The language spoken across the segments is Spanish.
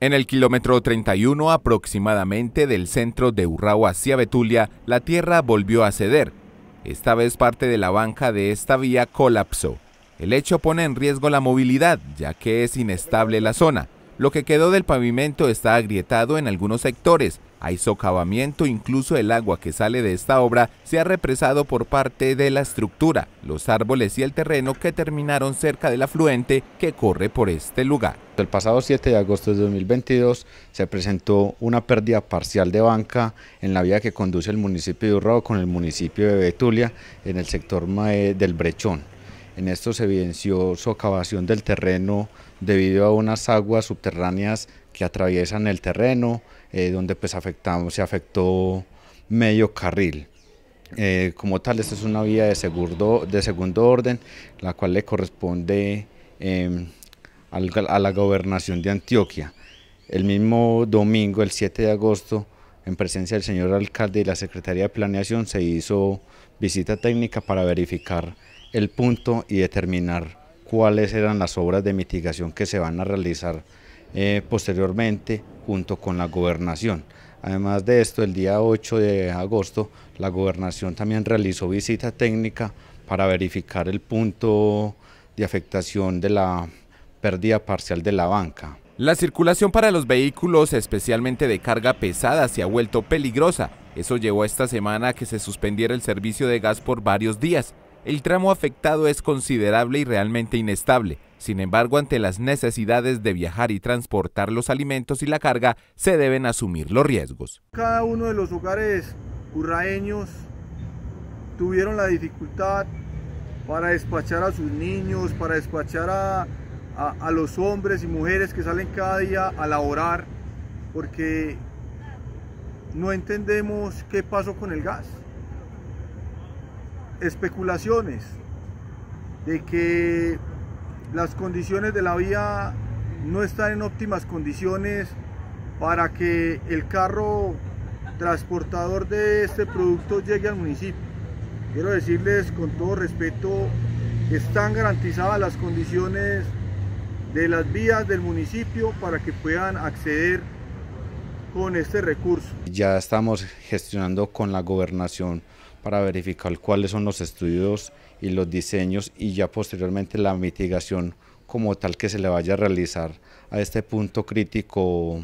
En el kilómetro 31 aproximadamente del centro de Urrao hacia Betulia, la tierra volvió a ceder. Esta vez parte de la banca de esta vía colapsó. El hecho pone en riesgo la movilidad, ya que es inestable la zona. Lo que quedó del pavimento está agrietado en algunos sectores, hay socavamiento, incluso el agua que sale de esta obra se ha represado por parte de la estructura, los árboles y el terreno que terminaron cerca del afluente que corre por este lugar. El pasado 7 de agosto de 2022 se presentó una pérdida parcial de banca en la vía que conduce el municipio de Urrao con el municipio de Betulia en el sector del Brechón. En esto se evidenció socavación del terreno debido a unas aguas subterráneas que atraviesan el terreno, eh, donde pues afectamos, se afectó medio carril. Eh, como tal, esta es una vía de, de segundo orden, la cual le corresponde em, a la gobernación de Antioquia. El mismo domingo, el 7 de agosto, en presencia del señor alcalde y la Secretaría de Planeación, se hizo visita técnica para verificar el punto y determinar cuáles eran las obras de mitigación que se van a realizar eh, posteriormente junto con la gobernación. Además de esto, el día 8 de agosto, la gobernación también realizó visita técnica para verificar el punto de afectación de la pérdida parcial de la banca. La circulación para los vehículos, especialmente de carga pesada, se ha vuelto peligrosa. Eso llevó esta semana a que se suspendiera el servicio de gas por varios días. El tramo afectado es considerable y realmente inestable. Sin embargo, ante las necesidades de viajar y transportar los alimentos y la carga, se deben asumir los riesgos. Cada uno de los hogares urraeños tuvieron la dificultad para despachar a sus niños, para despachar a, a los hombres y mujeres que salen cada día a laborar, porque no entendemos qué pasó con el gas especulaciones de que las condiciones de la vía no están en óptimas condiciones para que el carro transportador de este producto llegue al municipio. Quiero decirles con todo respeto, que están garantizadas las condiciones de las vías del municipio para que puedan acceder con este recurso. Ya estamos gestionando con la gobernación para verificar cuáles son los estudios y los diseños y ya posteriormente la mitigación como tal que se le vaya a realizar a este punto crítico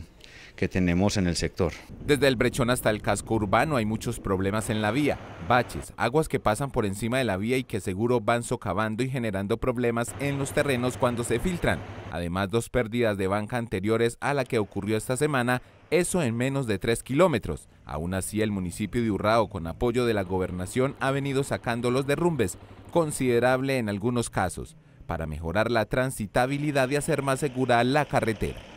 que tenemos en el sector. Desde el brechón hasta el casco urbano hay muchos problemas en la vía, baches, aguas que pasan por encima de la vía y que seguro van socavando y generando problemas en los terrenos cuando se filtran. Además, dos pérdidas de banca anteriores a la que ocurrió esta semana eso en menos de 3 kilómetros. Aún así, el municipio de Urrao, con apoyo de la gobernación, ha venido sacando los derrumbes, considerable en algunos casos, para mejorar la transitabilidad y hacer más segura la carretera.